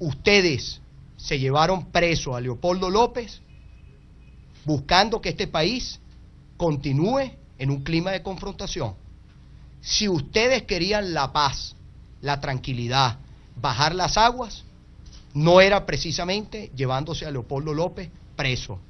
ustedes se llevaron preso a Leopoldo López buscando que este país continúe en un clima de confrontación. Si ustedes querían la paz, la tranquilidad, bajar las aguas, no era precisamente llevándose a Leopoldo López preso.